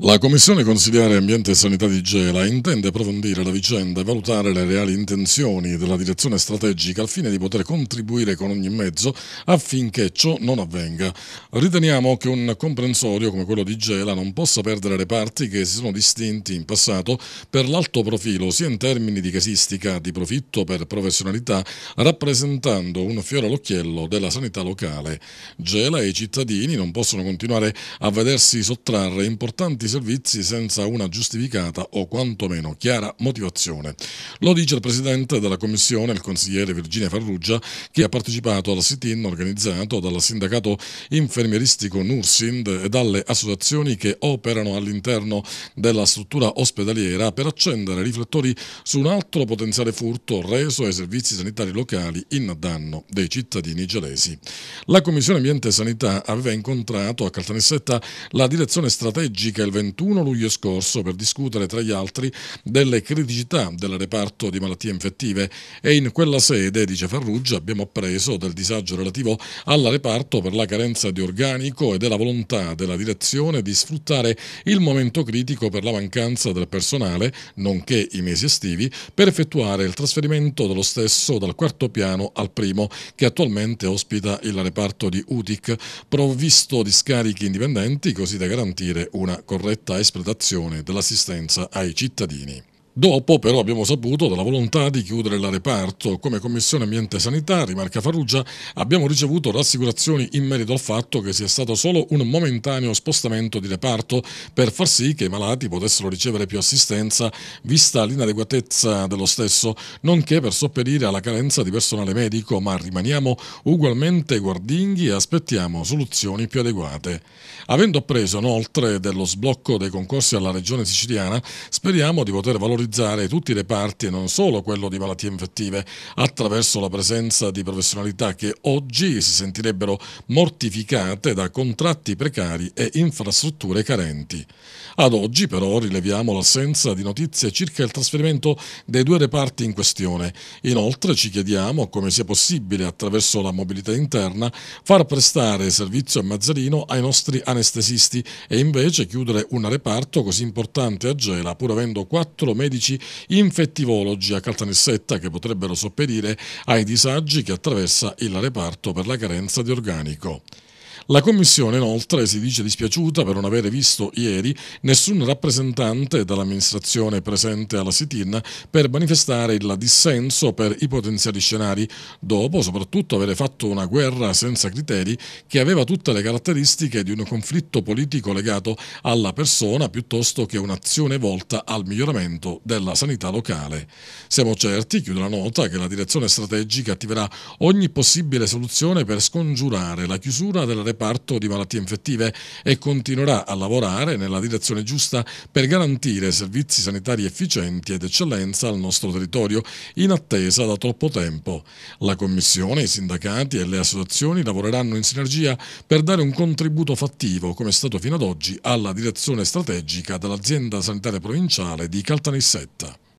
La Commissione Consigliare Ambiente e Sanità di Gela intende approfondire la vicenda e valutare le reali intenzioni della direzione strategica al fine di poter contribuire con ogni mezzo affinché ciò non avvenga. Riteniamo che un comprensorio come quello di Gela non possa perdere le parti che si sono distinti in passato per l'alto profilo sia in termini di casistica, di profitto per professionalità, rappresentando un fiore all'occhiello della sanità locale. Gela e i cittadini non possono continuare a vedersi sottrarre importanti certi servizi senza una giustificata o quantomeno chiara motivazione. Lo dice il presidente della commissione, il consigliere Virginia Farrugia, che ha partecipato al sit-in organizzato dal sindacato infermieristico Nursind e dalle associazioni che operano all'interno della struttura ospedaliera per accendere riflettori su un altro potenziale furto reso ai servizi sanitari locali in danno dei cittadini gelesi. La Commissione Ambiente e Sanità aveva incontrato a Caltanissetta la direzione strategica e il 21 luglio scorso per discutere tra gli altri delle criticità del reparto di malattie infettive e in quella sede, dice Ferrugia, abbiamo appreso del disagio relativo al reparto per la carenza di organico e della volontà della direzione di sfruttare il momento critico per la mancanza del personale, nonché i mesi estivi, per effettuare il trasferimento dello stesso dal quarto piano al primo, che attualmente ospita il reparto di UTIC, provvisto di scarichi indipendenti così da garantire una corretta corretta espletazione dell'assistenza ai cittadini. Dopo però abbiamo saputo della volontà di chiudere la reparto. Come Commissione Ambiente e Sanità, rimarca Farrugia, abbiamo ricevuto rassicurazioni in merito al fatto che sia stato solo un momentaneo spostamento di reparto per far sì che i malati potessero ricevere più assistenza vista l'inadeguatezza dello stesso, nonché per sopperire alla carenza di personale medico, ma rimaniamo ugualmente guardinghi e aspettiamo soluzioni più adeguate. Avendo appreso inoltre dello sblocco dei concorsi alla Regione siciliana, speriamo di poter valorizzare valorizzare tutte le parti e non solo quello di malattie infettive attraverso la presenza di professionalità che oggi si sentirebbero mortificate da contratti precari e infrastrutture carenti. Ad oggi però rileviamo l'assenza di notizie circa il trasferimento dei due reparti in questione. Inoltre ci chiediamo come sia possibile attraverso la mobilità interna far prestare servizio a Mazzarino ai nostri anestesisti e invece chiudere un reparto così importante a Gela pur avendo quattro medici medici infettivologi a Caltanissetta che potrebbero sopperire ai disagi che attraversa il reparto per la carenza di organico. La Commissione inoltre si dice dispiaciuta per non avere visto ieri nessun rappresentante dell'amministrazione presente alla sit-in per manifestare il dissenso per i potenziali scenari, dopo soprattutto avere fatto una guerra senza criteri che aveva tutte le caratteristiche di un conflitto politico legato alla persona piuttosto che un'azione volta al miglioramento della sanità locale. Siamo certi, chiude la nota, che la direzione strategica attiverà ogni possibile soluzione per scongiurare la chiusura della repressione reparto di malattie infettive e continuerà a lavorare nella direzione giusta per garantire servizi sanitari efficienti ed eccellenza al nostro territorio, in attesa da troppo tempo. La Commissione, i sindacati e le associazioni lavoreranno in sinergia per dare un contributo fattivo, come è stato fino ad oggi, alla direzione strategica dell'azienda sanitaria provinciale di Caltanissetta.